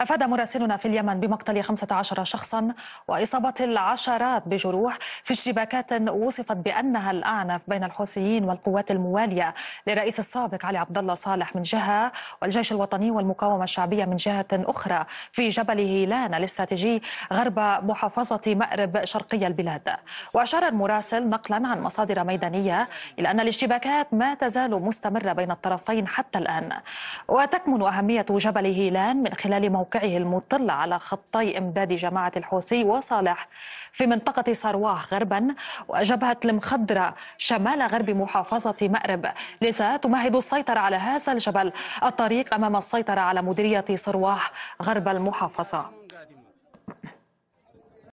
أفاد مراسلنا في اليمن بمقتل 15 شخصا وإصابة العشرات بجروح في اشتباكات وصفت بأنها الأعنف بين الحوثيين والقوات الموالية لرئيس السابق علي عبد الله صالح من جهة والجيش الوطني والمقاومة الشعبية من جهة أخرى في جبل هيلان الاستراتيجي غرب محافظة مأرب شرقي البلاد وأشار المراسل نقلا عن مصادر ميدانية إلى أن الاشتباكات ما تزال مستمرة بين الطرفين حتى الآن وتكمن أهمية جبل هيلان من خلال موقعه المطل على خطي إمداد جماعة الحوثي وصالح في منطقة صرواح غربا وجبهة المخضرة شمال غرب محافظة مأرب لذا تمهد السيطرة على هذا الجبل الطريق أمام السيطرة على مديرية صرواح غرب المحافظة